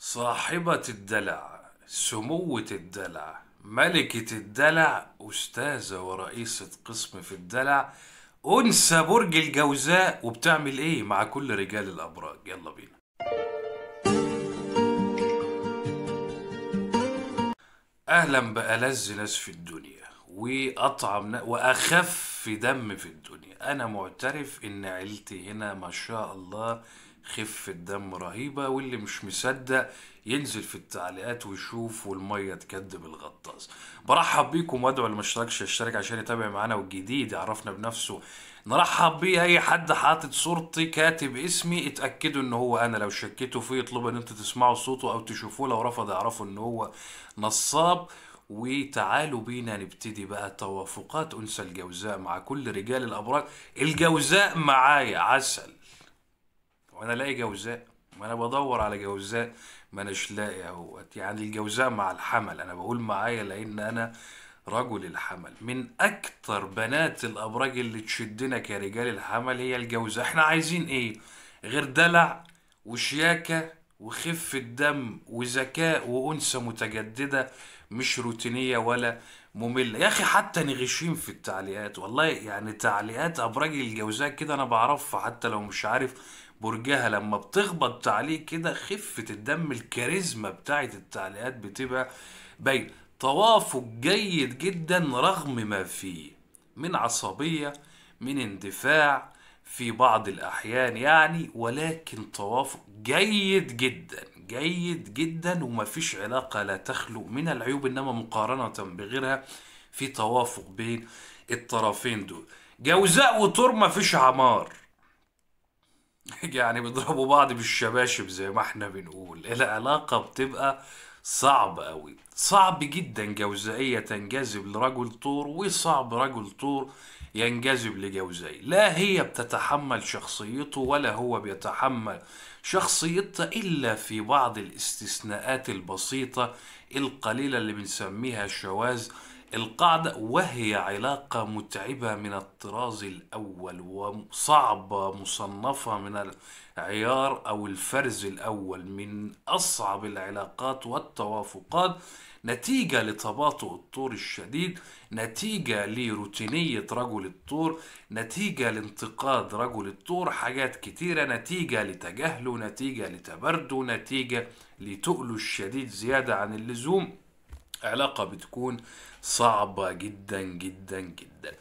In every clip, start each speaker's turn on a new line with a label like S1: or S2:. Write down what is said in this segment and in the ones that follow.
S1: صاحبة الدلع سموة الدلع ملكة الدلع أستاذة ورئيسة قسم في الدلع أنثى برج الجوزاء وبتعمل إيه مع كل رجال الأبراج يلا بينا أهلا بألذ ناس في الدنيا وأطعم وأخف دم في الدنيا أنا معترف إن عيلتي هنا ما شاء الله خفة دم رهيبة واللي مش مصدق ينزل في التعليقات ويشوف والمية تكدب الغطاس برحب بيكم وادعو اللي مشتركش يشترك عشان يتابع معانا والجديد يعرفنا بنفسه نرحب بيه اي حد حاطط صورتي كاتب اسمي اتاكدوا ان هو انا لو شكيتوا فيه اطلبوا ان انتوا تسمعوا صوته او تشوفوه لو رفض اعرفوا ان هو نصاب وتعالوا بينا نبتدي بقى توافقات انثى الجوزاء مع كل رجال الابراج الجوزاء معايا عسل وانا الاقي جوزاء وانا بدور على جوزاء ما اناش لاقي اهوت يعني الجوزاء مع الحمل انا بقول معايا لان انا رجل الحمل من اكتر بنات الابراج اللي تشدنا كرجال الحمل هي الجوزاء احنا عايزين ايه غير دلع وشياكه وخفة دم وذكاء وأنثى متجددة مش روتينية ولا مملة يا أخي حتى نغشين في التعليقات والله يعني تعليقات أبراج الجوزاء كده أنا بعرفها حتى لو مش عارف برجها لما بتخبط تعليق كده خفه الدم الكاريزما بتاعه التعليقات بتبقى باينه توافق جيد جدا رغم ما فيه من عصبيه من اندفاع في بعض الأحيان يعني ولكن توافق جيد جدا جيد جدا وما فيش علاقة لا تخلو من العيوب إنما مقارنة بغيرها في توافق بين الطرفين دول جوزاء وطور مفيش عمار يعني بيضربوا بعض بالشباشب زي ما احنا بنقول العلاقة بتبقى صعب قوي صعب جدا جوزائية تنجذب لرجل طور وصعب رجل طور ينجذب لجوزائي لا هي بتتحمل شخصيته ولا هو بيتحمل شخصيتها إلا في بعض الاستثناءات البسيطة القليلة اللي بنسميها الشواذ القاعدة وهي علاقة متعبة من الطراز الأول وصعبة مصنفة من العيار أو الفرز الأول من أصعب العلاقات والتوافقات نتيجة لتباطؤ الطور الشديد نتيجة لروتينية رجل الطور نتيجة لانتقاد رجل الطور حاجات كتيرة نتيجة لتجاهله نتيجة لتبرده نتيجة لتقله الشديد زيادة عن اللزوم علاقة بتكون صعبة جدا جدا جدا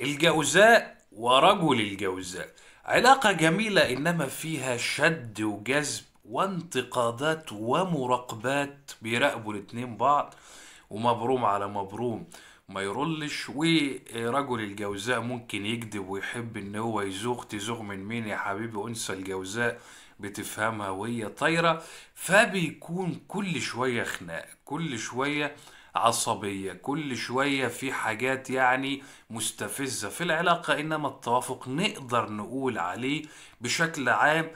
S1: الجوزاء ورجل الجوزاء علاقة جميلة إنما فيها شد وجذب وانتقادات ومراقبات بيراقبوا الاتنين بعض ومبروم على مبروم ما يرلش ورجل الجوزاء ممكن يكذب ويحب ان هو يزوغ تزوغ من مين يا حبيبي انثى الجوزاء بتفهمها وهي طايره فبيكون كل شويه خناق كل شويه عصبيه كل شويه في حاجات يعني مستفزه في العلاقه انما التوافق نقدر نقول عليه بشكل عام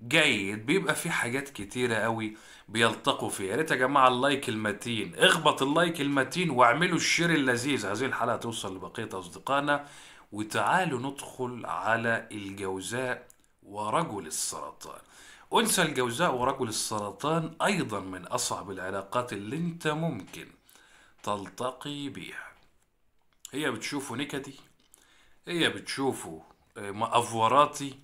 S1: جيد بيبقى في حاجات كتيرة قوي بيلتقوا فيها يا ريت يا جماعة اللايك المتين اخبط اللايك المتين واعملوا الشير اللذيذ هذه الحلقة توصل لبقية أصدقائنا وتعالوا ندخل على الجوزاء ورجل السرطان أنثى الجوزاء ورجل السرطان أيضا من أصعب العلاقات اللي أنت ممكن تلتقي بيها هي بتشوفه نكدي هي بتشوفه آه، مأفوراتي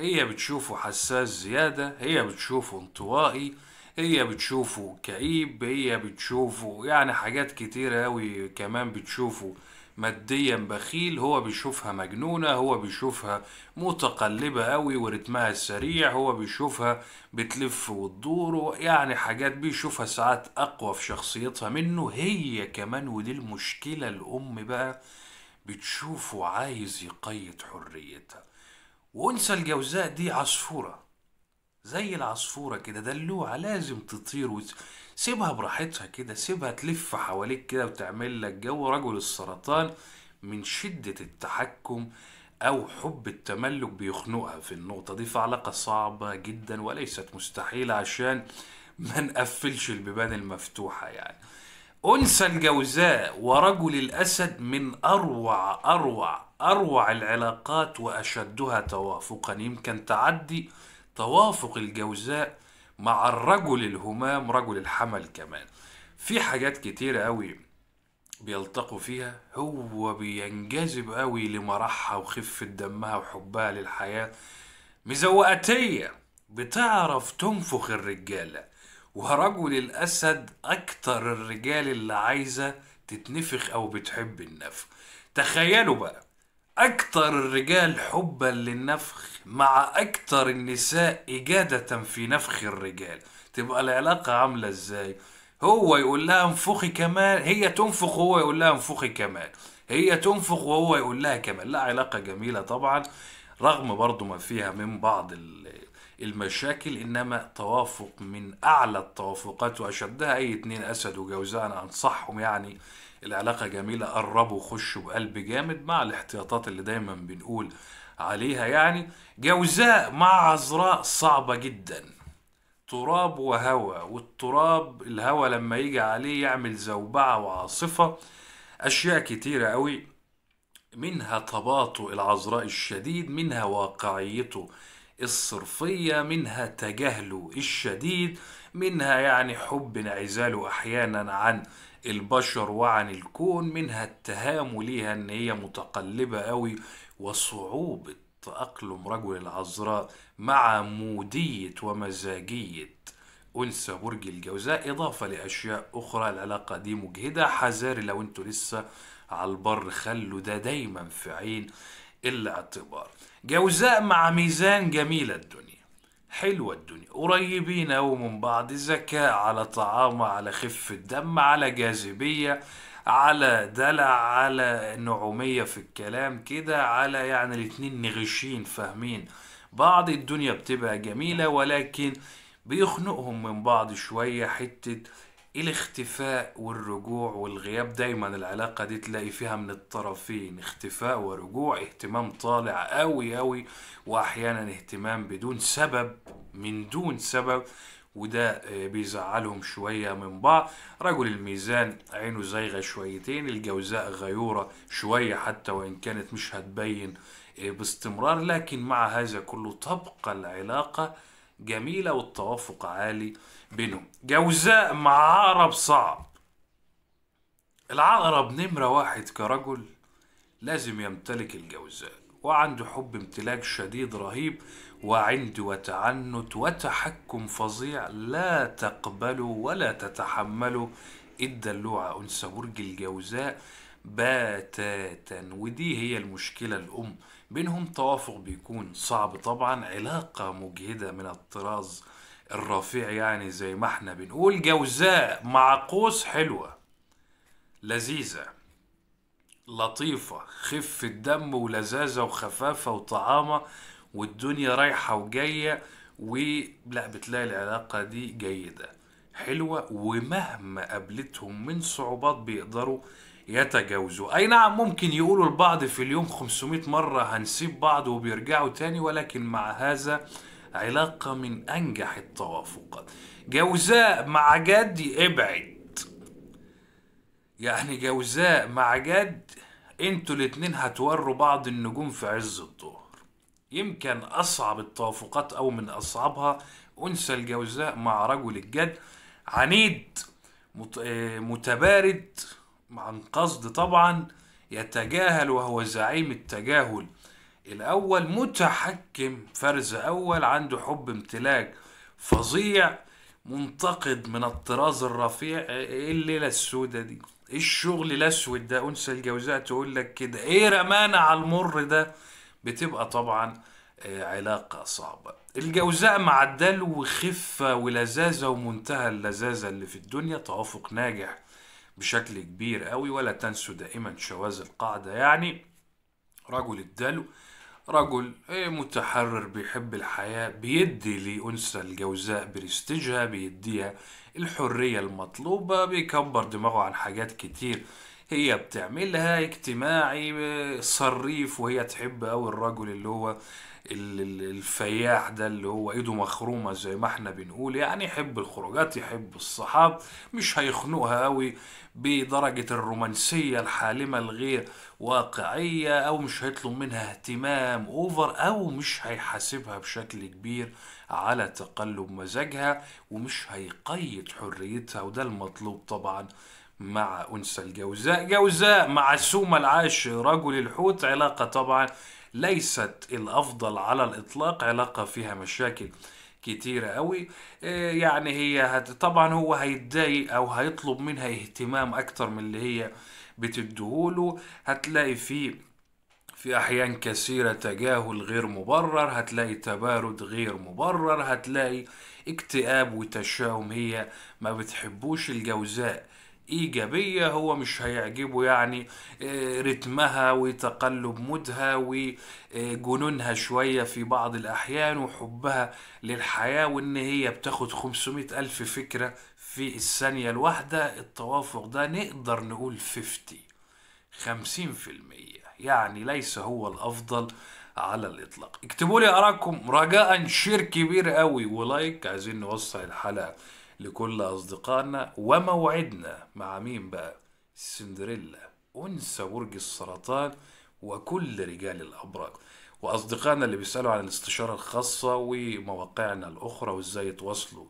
S1: هي بتشوفه حساس زيادة هي بتشوفه انطوائي هي بتشوفه كئيب هي بتشوفه يعني حاجات كتيرة أوي كمان بتشوفه ماديا بخيل هو بيشوفها مجنونة هو بيشوفها متقلبة أوي ورتمها السريع هو بيشوفها بتلف وتدور يعني حاجات بيشوفها ساعات أقوى في شخصيتها منه هي كمان ودي المشكلة الأم بقى بتشوفه عايز يقيد حريتها وانسى الجوزاء دي عصفورة زي العصفورة كده دلوعة لازم تطير وسيبها براحتها كده سيبها تلف حواليك كده وتعمل لك جو رجل السرطان من شدة التحكم أو حب التملك بيخنقها في النقطة دي فعلاقة صعبة جدا وليست مستحيلة عشان ما نقفلش البيبان المفتوحة يعني أنثى الجوزاء ورجل الأسد من أروع أروع أروع العلاقات وأشدها توافقا يمكن تعدي توافق الجوزاء مع الرجل الهمام رجل الحمل كمان في حاجات كتيرة أوي بيلتقوا فيها هو بينجذب أوي لمرحها وخفة دمها وحبها للحياة مزوقتية بتعرف تنفخ الرجالة ورجل الأسد أكتر الرجال اللي عايزة تتنفخ أو بتحب النفخ تخيلوا بقى أكثر الرجال حبا للنفخ مع أكثر النساء إجادة في نفخ الرجال تبقى العلاقة عاملة إزاي هو يقول لها انفخي كمان هي تنفخ وهو يقول لها انفخي كمان هي تنفخ وهو يقول لها كمان لا علاقة جميلة طبعا رغم برضو ما فيها من بعض ال المشاكل انما توافق من اعلى التوافقات واشدها اي اتنين اسد وجوزاء انا انصحهم يعني العلاقه جميله قربوا خشوا بقلب جامد مع الاحتياطات اللي دايما بنقول عليها يعني جوزاء مع عذراء صعبه جدا تراب وهوى والتراب الهوى لما يجي عليه يعمل زوبعه وعاصفه اشياء كتيره قوي منها تباطؤ العذراء الشديد منها واقعيته الصرفية منها تجاهله الشديد منها يعني حب انعزاله أحيانا عن البشر وعن الكون منها اتهامه ليها ان هي متقلبة أوي وصعوبة تأقلم رجل العذراء مع مودية ومزاجية أنثى برج الجوزاء إضافة لأشياء أخرى العلاقة دي مجهدة حذاري لو أنتوا لسه على البر خلوا ده دا دايما في عين الاعتبار جوزاء مع ميزان جميلة الدنيا حلوة الدنيا قريبين أوي من بعض ذكاء على طعام على خفة دم على جاذبية على دلع على نعومية في الكلام كده على يعني الاتنين نغشين فاهمين بعض الدنيا بتبقى جميلة ولكن بيخنقهم من بعض شوية حتة الاختفاء والرجوع والغياب دايما العلاقة دي تلاقي فيها من الطرفين اختفاء ورجوع اهتمام طالع قوي قوي واحيانا اهتمام بدون سبب من دون سبب وده آه، بيزعلهم شوية من بعض رجل الميزان عينه زايغة شويتين الجوزاء غيورة شوية حتى وإن كانت مش هتبين آه، باستمرار لكن مع هذا كله تبقى العلاقة جميلة والتوافق عالي بينهم جوزاء مع عقرب صعب العقرب نمرة واحد كرجل لازم يمتلك الجوزاء وعنده حب امتلاك شديد رهيب وعند وتعنت وتحكم فظيع لا تقبله ولا تتحمله الدلوعة أنثى برج الجوزاء بتاتا ودي هي المشكلة الأم بينهم توافق بيكون صعب طبعا علاقة مجهدة من الطراز الرفيع يعني زي ما احنا بنقول جوزاء مع قوس حلوة لذيذة لطيفة خفة دم ولذاذة وخفافة وطعامة والدنيا رايحة وجاية ولا بتلاقي العلاقة دي جيدة حلوة ومهما قابلتهم من صعوبات بيقدروا يتجاوزوا أي نعم ممكن يقولوا البعض في اليوم 500 مرة هنسيب بعض وبيرجعوا تاني ولكن مع هذا علاقة من أنجح التوافقات جوزاء مع جد ابعد يعني جوزاء مع جد انتوا الاتنين هتوروا بعض النجوم في عز الظهر يمكن أصعب التوافقات أو من أصعبها أنثى الجوزاء مع رجل الجد عنيد متبارد عن قصد طبعا يتجاهل وهو زعيم التجاهل الأول متحكم فرز أول عنده حب امتلاك فظيع منتقد من الطراز الرفيع ايه الليلة السودة دي ايه الشغل الأسود ده انثى الجوزاء تقول لك كده ايه رمانة على المر ده بتبقى طبعا آه، علاقة صعبة الجوزاء مع الدلو خفة ولذاذة ومنتهى اللذاذة اللي في الدنيا توافق ناجح بشكل كبير قوي ولا تنسوا دائما شواذ القاعدة يعني رجل الدلو رجل إيه، متحرر بيحب الحياة بيدي لأنثى الجوزاء برستيجها بيديها الحرية المطلوبة بيكبر دماغه عن حاجات كتير هي بتعملها اجتماعي آه، صريف وهي تحب أوي الرجل اللي هو الفياح ده اللي هو ايده مخرومه زي ما احنا بنقول يعني يحب الخروجات يحب الصحاب مش هيخنقها قوي بدرجه الرومانسيه الحالمه الغير واقعيه او مش هيطلب منها اهتمام اوفر او مش هيحاسبها بشكل كبير على تقلب مزاجها ومش هيقيد حريتها وده المطلوب طبعا مع انثى الجوزاء جوزاء مع سومه العاش رجل الحوت علاقه طبعا ليست الافضل على الاطلاق علاقه فيها مشاكل كتيرة قوي آه، يعني هي هت... طبعا هو هيتضايق او هيطلب منها اهتمام اكتر من اللي هي بتديهوله هتلاقي في في احيان كثيره تجاهل غير مبرر هتلاقي تبارد غير مبرر هتلاقي اكتئاب وتشاؤم هي ما بتحبوش الجوزاء ايجابيه هو مش هيعجبه يعني آه، رتمها وتقلب مودها وجنونها شويه في بعض الاحيان وحبها للحياه وان هي بتاخد 500 الف فكره في الثانيه الواحده التوافق ده نقدر نقول 50 50% يعني ليس هو الافضل على الاطلاق اكتبوا لي أراكم رجاء شير كبير قوي ولايك عايزين نوصل الحلقه لكل أصدقائنا وموعدنا مع مين بقى؟ سندريلا أنثى برج السرطان وكل رجال الأبراج وأصدقائنا اللي بيسألوا عن الاستشارة الخاصة ومواقعنا الأخرى وإزاي يتواصلوا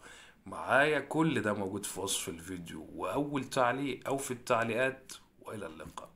S1: معايا كل ده موجود في وصف الفيديو وأول تعليق أو في التعليقات وإلى اللقاء